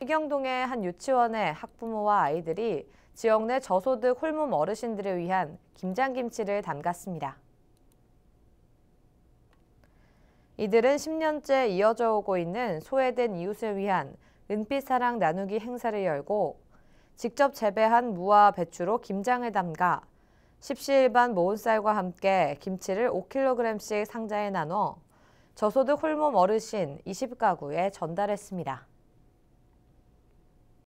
희경동의 한 유치원에 학부모와 아이들이 지역 내 저소득 홀몸 어르신들을 위한 김장김치를 담갔습니다. 이들은 10년째 이어져 오고 있는 소외된 이웃을 위한 은빛사랑 나누기 행사를 열고 직접 재배한 무와 배추로 김장을 담가 십시일반 모은 쌀과 함께 김치를 5kg씩 상자에 나눠 저소득 홀몸 어르신 20가구에 전달했습니다.